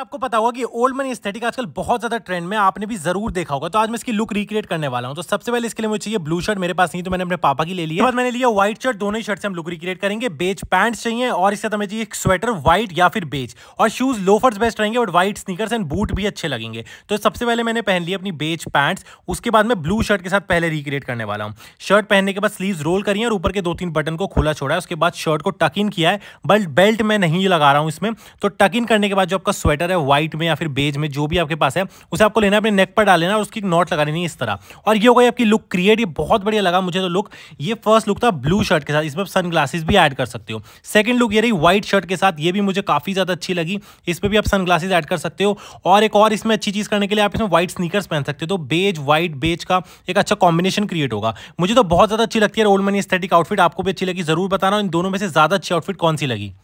आपको पता होगा कि ओल्ड मनी स्थेटिक आजकल बहुत ज्यादा ट्रेंड में आपने भी जरूर देखा होगा तो आज मैं इसकी लुक रिक्रिएट करने वाला हूं तो सबसे पहले इसके लिए मुझे चाहिए ब्लू शर्ट मेरे पास नहीं तो मैंने अपने पापा की ले लिया बाद मैंने लिया व्हाइट शर्ट दोनों ही शर्ट से हम लुक रिक्रिएट करेंगे बेच पैंट्स चाहिए और इसके साथ हमें चाहिए स्वेटर व्हाइट या फिर बेच और शूज लोफर्स बेस्ट रहेंगे और व्हाइट स्नीकर्स एंड बूट भी अच्छे लगेंगे तो सबसे पहले मैंने पहन लिया अपनी बेच पैंट्स उसके बाद मैं ब्लू शर्ट के साथ पहले रिक्रिएट करने वाला हूँ शर्ट पहनने के बाद स्लीव रोल करिए और ऊपर के दो तीन बटन को खोला छोड़ा है उसके बाद शर्ट को टक इन किया है बट बेल्ट मैं नहीं लगा रहा हूँ इसमें तो टक इन करने के बाद जो आपका स्वेटर बेटर है व्हाइट में या फिर बेज में जो भी आपके पास है उसे आपको लेना अपने नेक पर डाल लेना और उसकी नॉट लगा लेनी इस तरह और ये हो गई आपकी लुक क्रिएट ये बहुत बढ़िया लगा मुझे तो लुक ये फर्स्ट लुक था ब्लू शर्ट के साथ इसमें सन ग्लासेस भी ऐड कर सकते हो सेकंड लुक ये रही व्हाइट शर्ट के साथ ये भी मुझे काफ़ी ज़्यादा अच्छी लगी इस पर भी आप सन ग्लासेज ऐड कर सकते हो और एक और इसमें अच्छी चीज़ करने के लिए आप इसमें व्हाइट स्नीकर्स पहन सकते हो तो बेज व्हाइट बेज का एक अच्छा कॉम्बिनेशन क्रिएट होगा मुझे तो बहुत ज़्यादा अच्छी लगती है रोल मनी स्थेटिक आउटफिट आपको भी अच्छी लगी जरूर बताना इन दोनों में से ज़्यादा अच्छी आउटफिट कौन सी लगी